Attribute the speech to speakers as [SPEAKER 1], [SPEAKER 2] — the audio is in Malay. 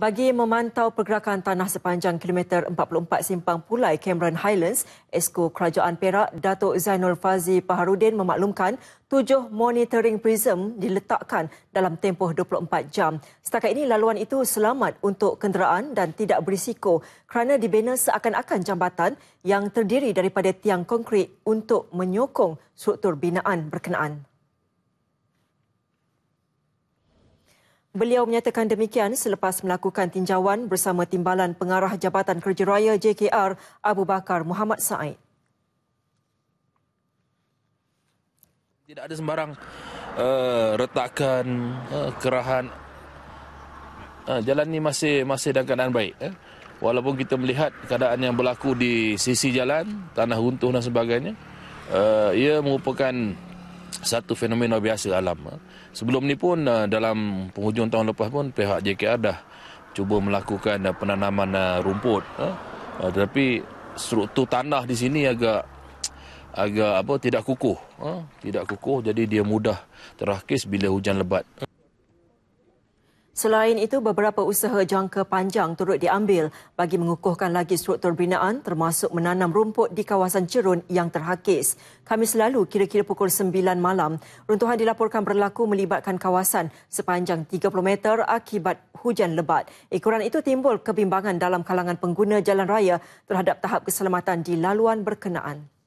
[SPEAKER 1] Bagi memantau pergerakan tanah sepanjang kilometer 44 simpang pulai Cameron Highlands, Esko Kerajaan Perak, Datuk Zainul Fazi Paharudin memaklumkan tujuh monitoring prism diletakkan dalam tempoh 24 jam. Setakat ini, laluan itu selamat untuk kenderaan dan tidak berisiko kerana dibina seakan-akan jambatan yang terdiri daripada tiang konkrit untuk menyokong struktur binaan berkenaan. Beliau menyatakan demikian selepas melakukan tinjauan bersama Timbalan Pengarah Jabatan Kerja Raya JKR Abu Bakar Muhammad Said.
[SPEAKER 2] Tidak ada sembarang uh, retakan uh, kerahan. Uh, jalan ini
[SPEAKER 3] masih masih dalam keadaan baik. Eh? Walaupun kita melihat keadaan yang berlaku di sisi jalan, tanah runtuh dan sebagainya, uh, ia merupakan satu fenomena biasa alam. Eh. Sebelum ni pun eh, dalam penghujung tahun lepas pun pihak JKR dah cuba melakukan eh, penanaman rumput. Tetapi struktur tanah di sini agak agak apa tidak kukuh. Tidak kukuh jadi dia mudah terakis bila hujan lebat.
[SPEAKER 1] Selain itu, beberapa usaha jangka panjang turut diambil bagi mengukuhkan lagi struktur binaan termasuk menanam rumput di kawasan cerun yang terhakis. Kami selalu kira-kira pukul 9 malam, runtuhan dilaporkan berlaku melibatkan kawasan sepanjang 30 meter akibat hujan lebat. Ekoran itu timbul kebimbangan dalam kalangan pengguna jalan raya terhadap tahap keselamatan di laluan berkenaan.